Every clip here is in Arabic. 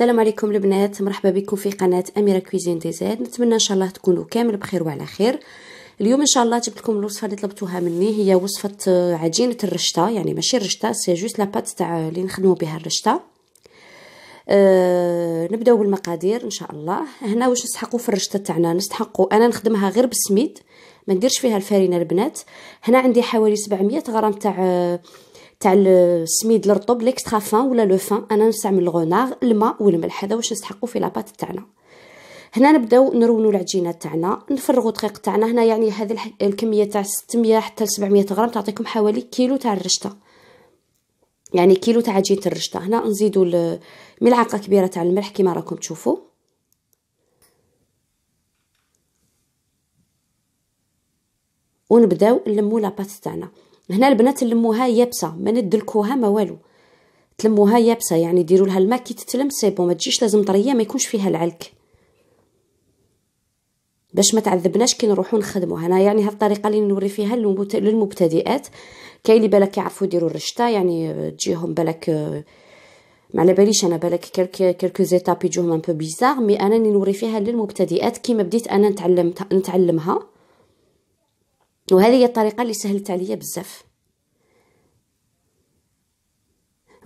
السلام عليكم البنات مرحبا بكم في قناه اميره كويزين دي زاد نتمنى ان شاء الله تكونوا كامل بخير وعلى خير اليوم ان شاء الله جبت لكم الوصفه اللي طلبتوها مني هي وصفه عجينه الرشته يعني ماشي الرشته سي جوست لاباط تاع اللي نخدموا بها الرشته أه نبداو بالمقادير ان شاء الله هنا واش نسحقوا في الرشته تاعنا نسحقوا انا نخدمها غير بالسميد ما نديرش فيها الفارينه البنات هنا عندي حوالي 700 غرام تاع تاع السميد الرطب ليكسترا فان ولا لو فان انا نستعمل الغونار الماء والملح هذا واش نستحقوا في لاباط تاعنا هنا نبداو نرونو العجينه تاعنا نفرغوا الدقيق تاعنا هنا يعني هذه الكميه تاع 600 حتى 700 غرام تعطيكم حوالي كيلو تاع الرشته يعني كيلو تاع عجينه الرشته هنا نزيدوا ملعقه كبيره تاع الملح كما راكم تشوفوا ونبداو نلمو لاباط تاعنا هنا البنات تلموها يابسه ما ندلكوها ما والو تلموها يابسه يعني ديروا لها الماء كي تتلم سي بون ما تجيش لازم طريه ما يكونش فيها العلك باش ما تعذبناش كي نروحو نخدمو هنا يعني هاد الطريقه اللي نوري فيها للمبتدئات كاين اللي بالك يعرفوا يديروا الرشته يعني تجيهم بالك ما على باليش انا بالك كلك كلكو زيتاب يجوهم ان بو بيزار مي انا نوري فيها للمبتدئات كيما بديت انا نتعلم نتعلمها وهذه هي الطريقه اللي سهلت عليا بزاف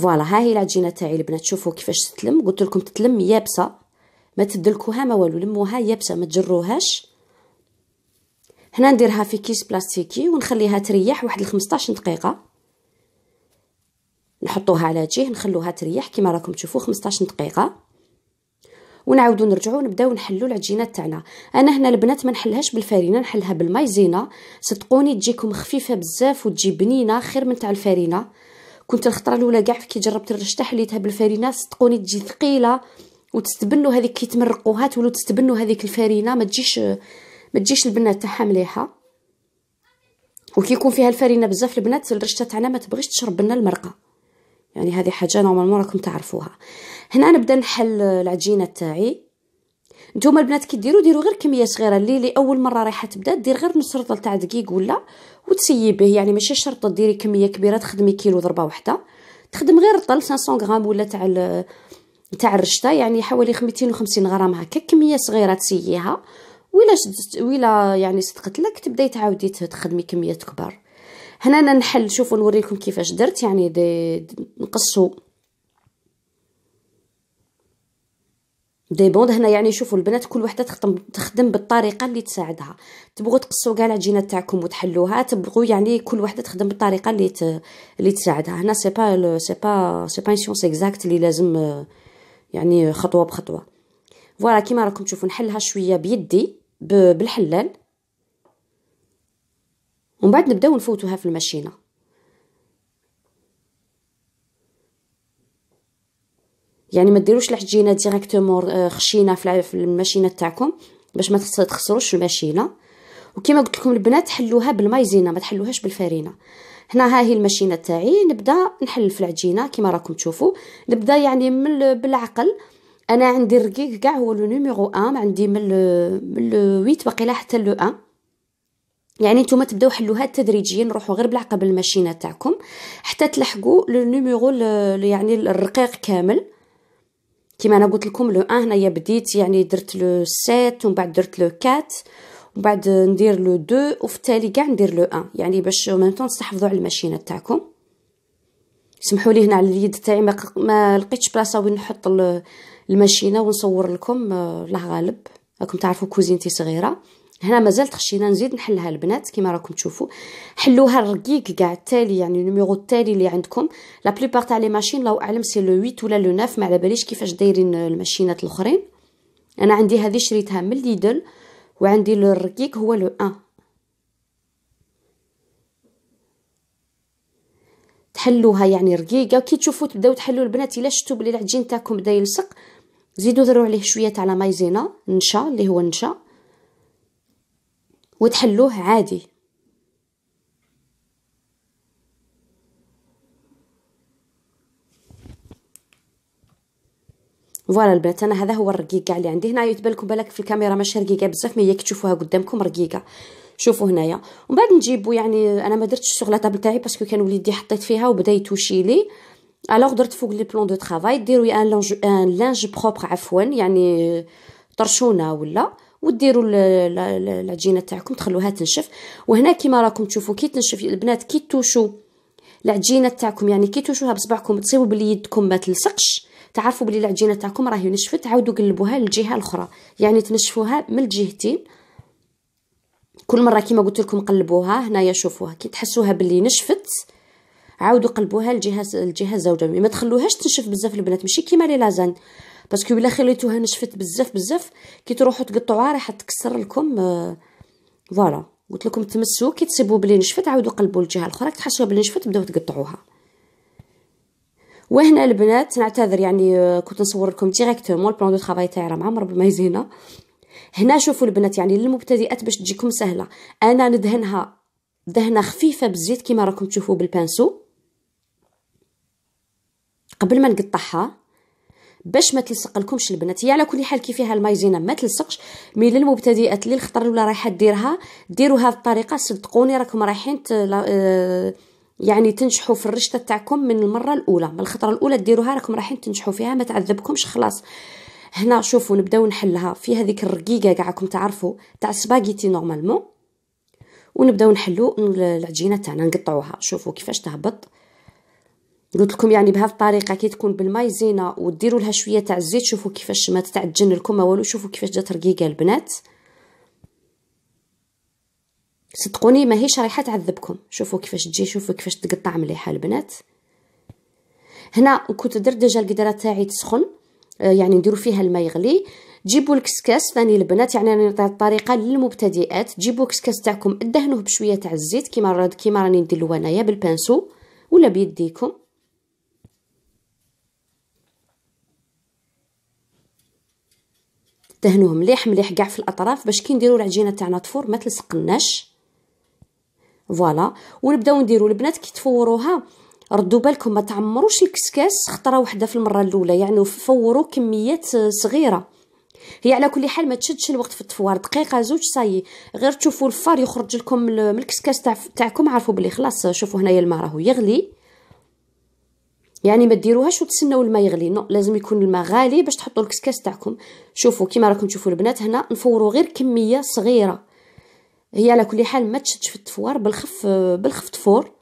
فوالا ها هي العجينه تاعي البنات شوفوا كيفاش تتلم قلت لكم تتلم يابسه ما تدلكوها ما والو لموها يابسه ما تجروهاش هنا نديرها في كيس بلاستيكي ونخليها تريح واحد 15 دقيقه نحطوها على جهه نخلوها تريح كما راكم تشوفوا 15 دقيقه ونعاودو نرجعو نبداو نحلو العجينه تاعنا انا هنا البنات ما نحلهاش بالفرينه نحلها بالمايزينا صدقوني تجيكم خفيفه بزاف وتجي بنينه خير من تاع الفرينه كنت الخطره الاولى كاع كي جربت الرشته حليتها بالفرينه صدقوني تجي ثقيله وتستبنوا هذيك كي تمرقوها تولو تستبنوا هذيك الفرينه ما تجيش ما تجيش البنه تاعها مليحه وكي يكون فيها الفرينه بزاف البنات الرشته تاعنا ما تبغيش تشرب لنا المرقه يعني هذه حاجة نورمالمون راكم تعرفوها هنا نبدا نحل العجينة تاعي نتوما البنات كي ديروا ديروا غير كميه صغيره اللي لي اول مره رايحه تبدا دير غير نص رطل تاع دقيق ولا وتسيبيه يعني ماشي شرط ديري كميه كبيره تخدمي كيلو ضربه واحده تخدم غير رطل 500 غرام ولا تاع تاع الرشته يعني حوالي 250 غرام هكا كميه صغيره تسييها ولا ولا يعني صدقت لك تبداي تعاودي تخدمي كميات كبار هنا انا نحل شوفوا نوريكم كيفاش درت يعني دي نقصوا دي بوند هنا يعني شوفوا البنات كل وحده تخدم تخدم بالطريقه اللي تساعدها تبغوا تقصوا كاع العجينه تاعكم وتحلوها تبغوا يعني كل وحده تخدم بالطريقه اللي ت... اللي تساعدها هنا سي با سي با سي با سيونس اكزاكت اللي لازم يعني خطوه بخطوه فوالا كيما راكم تشوفوا نحلها شويه بيدي ب... بالحلال ومن بعد نبداو نفوتوها في الماشينه يعني ما ديروش العجينه ديريكتومون آه، خشينه في الماشينه تاعكم باش ما تخسروش الماشينه وكما قلت لكم البنات حلوها بالمايزينا ما تحلوهاش بالفرينه هنا ها هي الماشينه تاعي نبدا نحل في العجينه كما راكم تشوفوا نبدا يعني من بالعقل انا عندي الرقيق كاع هو لو نيميرو 1 عندي من من 8 باقي حتى لو 1 يعني نتوما تبداو حلوها تدريجيا روحوا غير بالعقه بالماشينه تاعكم حتى تلحقوا لو نيميرو يعني الرقيق كامل كيما انا قلت لكم لو ان هنايا بديت يعني درت لو 7 ومن بعد درت لو 4 ومن بعد ندير لو 2 وفي التالي كاع ندير لو 1 يعني باش ميم طون تحافظوا على الماشينه تاعكم سمحوا لي هنا على اليد تاعي ما, ما لقيتش بلاصه وين نحط الماشينه ونصور لكم آه، الله غالب راكم تعرفوا كوزينتي صغيره هنا مازال خشينا نزيد نحلها البنات كما راكم تشوفوا حلوها الرقيق كاع التالي يعني النيميرو التالي اللي عندكم لا بليبار تاع لي ماشين لو اعلم سي لو 8 ولا لو 9 ما على باليش كيفاش دايرين الماشينات الاخرين انا عندي هذه شريتها من ليدل وعندي لو الرقيق هو لو 1 تحلوها يعني رقيقه كي تشوفوا تبداو تحلوا البنات الا شفتوا بلي العجين تاعكم بدا يلصق زيدوا دروا عليه شويه تاع لا مايزينا نشا اللي هو النشا وتحلوه عادي فوالا البنات انا هذا هو الرقيقه اللي عندي هنا يتبان لكم بالك في الكاميرا ماشي رقيقه بزاف مي هي كي تشوفوها قدامكم رقيقه شوفوا هنايا ومن بعد نجيبو يعني انا ما درتش طابل تاعي باسكو كان وليدي حطيت فيها وبدا يتوشي لي الوغ درت فوق لي بلون دو طرافاي ديروا ان لانج ان لانج بروبر عفوا يعني طرشونه ولا وديروا العجينه تاعكم تخلوها تنشف وهنا كيما راكم تشوفوا كي تنشف البنات كي توشوا العجينه تاعكم يعني كي توشوها بصبعكم تصيبوا بلي يدكم ما تلصقش تعرفوا بلي العجينه تاعكم راهي نشفت عاودوا قلبوها للجهه الاخرى يعني تنشفوها من الجهتين كل مره كيما قلت لكم قلبوها هنايا شوفوها كي تحسوها بلي نشفت عاودوا قلبوها للجهه الجهه الزوجه ما تخلوهاش تنشف بزاف البنات ماشي كيما لي لازان باسكو الا خليتوها نشفت بزاف بزاف كي تروحوا تقطعوها راح تكسر لكم آه، فوالا قلت لكم تمسوا كي تصيبوا بلي نشفت عاودوا قلبوا الجهه الاخرى كي تحسوا بلي نشفت بداو تقطعوها وهنا البنات نعتذر يعني آه، كنت نصور لكم ديريكتومون البلان دو طرافاي تاعي راه معمر زينه هنا شوفوا البنات يعني للمبتدئات باش تجيكم سهله انا ندهنها دهنه خفيفه بالزيت كيما راكم تشوفوا بالبانسو قبل ما نقطعها باش ما لكمش البنات هي على كل حال كي فيها المايزينا ما تلصقش مي للمبتدئات اللي الخطر ولا رايحه ديرها ديروا هذه الطريقه صدقوني راكم رايحين آه، يعني تنجحوا في الرشته تاعكم من المره الاولى من الخطره الاولى ديروها راكم رايحين تنجحوا فيها ما تعذبكمش خلاص هنا شوفوا نبداو نحلها في هذيك الرقيقه كاعكم تعرفوا تاع سباغيتي نورمالمون ونبداو نحلو العجينه تاعنا نقطعوها شوفوا كيفاش تهبط قلت لكم يعني بهذه الطريقه كي تكون بالماء زينه وديروا لها شويه تاع الزيت شوفوا كيفاش ما تتعجن لكم والو شوفوا كيفاش جات رقيقه البنات صدقوني ماهيش رايحه تعذبكم شوفوا كيفاش تجي شوفوا كيفاش تقطع مليحه البنات هنا كنت درت ديجا القدره تاعي تسخن آه، يعني نديرو فيها الماء يغلي جيبوا الكسكاس ثاني البنات يعني راني نعطي الطريقه للمبتدئات جيبوا الكسكاس تاعكم ادهنوه بشويه تاع الزيت كيما كيما راني ندير انايا بالبانسو ولا بيديكم دهنوه مليح مليح كاع في الاطراف باش كي نديرو العجينه تاعنا تفور ما تلصقناش فوالا ونبداو نديرو البنات كي تفوروها ردوا بالكم ما تعمروش الكسكاس خطره واحده في المره الاولى يعني فوروا كميات آه، صغيره هي على كل حال ما تشدش الوقت في التفوار دقيقه زوج صاي غير تشوفوا الفار يخرج لكم من الكسكاس تاعكم عارفوا بلي خلاص شوفوا هنايا الماء راهو يغلي يعني ما ديروهاش وتسناو الماء يغلي نو لازم يكون الماء غالي باش تحطوا الكسكاس تاعكم شوفوا كيما راكم تشوفوا البنات هنا نفوروا غير كميه صغيره هي على كل حال ما تشدش في التفوار بالخف بالخف تفور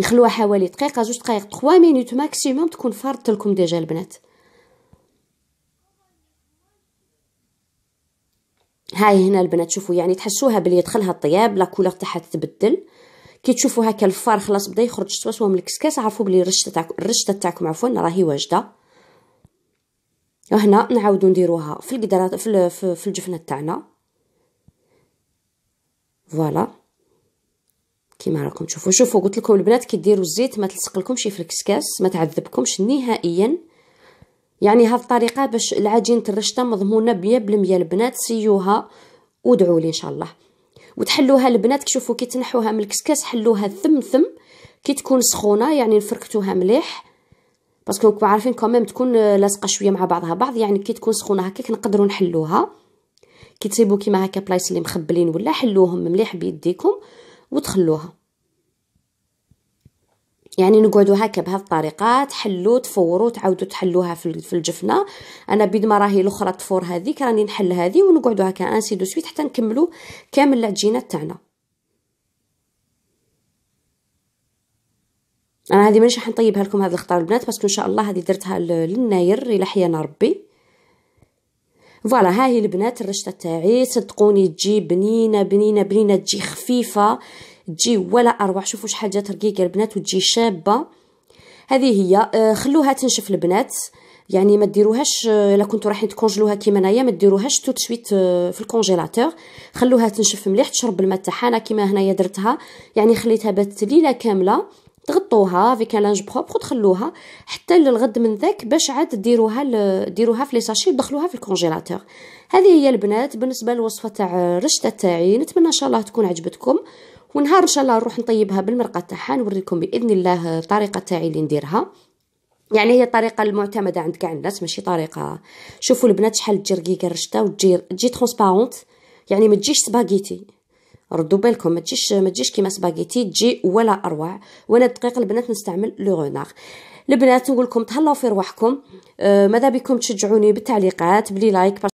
نخلوها حوالي دقيقه جوج دقائق 3 مينوت ماكسيموم تكون فارت لكم ديجا البنات هاي هنا البنات شوفوا يعني تحسوها بلي يدخلها الطياب لا كولور تاعها تتبدل كي تشوفوا هكا الفار خلاص بدا يخرج سواسوا من الكسكاس عرفوا بلي الرشته تاعكم الرشته تاعكم عفوا راهي واجده وهنا نعاودو نديروها في القدره في, في الجفنه تاعنا فوالا كيما راكم تشوفوا شوفوا قلت لكم البنات كي ديروا الزيت ما لكمش في الكسكاس ما تعذبكمش نهائيا يعني هاد الطريقه باش العجينه الرشته مضمونه 100% البنات سيوها ودعوا لي ان شاء الله وتحلوها البنات كشوفوا كي تنحوها من الكسكاس حلوها ثم ثم كي تكون سخونه يعني نفركتوها مليح باسكو راكم عارفين كوميم تكون لاصقه شويه مع بعضها بعض يعني كي تكون سخونه هكاك نقدروا نحلوها كي تسيبو كيما هكا بلايص اللي مخبلين ولا حلوهم مليح بيديكم وتخلوها يعني نقعدوا هكا بهالطريقه تحلوا تفوروا تعاودوا تحلوها في الجفنه انا بيد ما راهي الاخرى تفور هذيك راني نحل هذه ونقعدوا هكا انسي دو سويت حتى نكملوا كامل العجينه تاعنا انا هذه مانيش راح نطيبها لكم هذه الخطار البنات باسكو ان شاء الله هذه درتها للناير الى حيانا ربي فوالا ها هي البنات الرشته تاعي صدقوني تجي بنينه بنينه بنينه تجي خفيفه تجي ولا اروع شوفوا شحال جات رقيقه البنات وتجي شابه هذه هي آه، خلوها تنشف البنات يعني ما ديروهاش آه، الا كنتو رايحين تكونجلوها كيما انايا ما ديروهاش توت شويت آه، في الكونجيلاتور خلوها تنشف مليح تشرب الماء تاعها انا كيما هنايا درتها يعني خليتها باتت ليله كامله تغطوها في كالانج لانج بروبر وتخلوها حتى للغد من ذاك باش عاد ديروها ل... ديروها في لي ساشي دخلوها في الكونجيلاتور هذه هي البنات بالنسبه للوصفه تاع الرشده تاعي نتمنى ان شاء الله تكون عجبتكم ونهار ان شاء الله نروح نطيبها بالمرقه تاعها نوريكم باذن الله الطريقه تاعي اللي نديرها يعني هي الطريقه المعتمده عند كاع الناس ماشي طريقه شوفوا البنات شحال تجي رقيقه رشته وتجي تجي ترونسبارونت يعني ما تجيش سباغيتي ردوا بالكم ما تجيش ما تجيش كيما سباغيتي تجي ولا اروع وانا الدقيق البنات نستعمل لو رونار البنات نقول لكم تهلاو في رواحكم آه ماذا بكم تشجعوني بالتعليقات بلي لايك